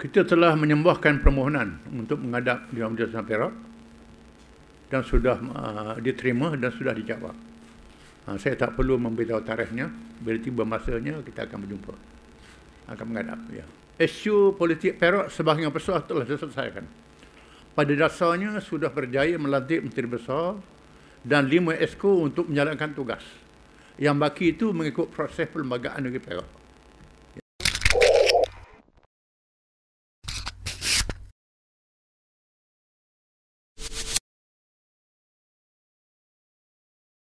kita telah menyembahkan permohonan untuk menghadap di Majlis Sultan Perak dan sudah uh, diterima dan sudah dijawab. Uh, saya tak perlu memberitahu tarikhnya, bila tiba masanya kita akan berjumpa. Akan menghadap. Ya. Isu politik Perak sebahagian besar telah diselesaikan. Pada dasarnya sudah berjaya melantik Menteri Besar dan lima esko untuk menjalankan tugas. Yang baki itu mengikut proses perlembagaan negeri Perak.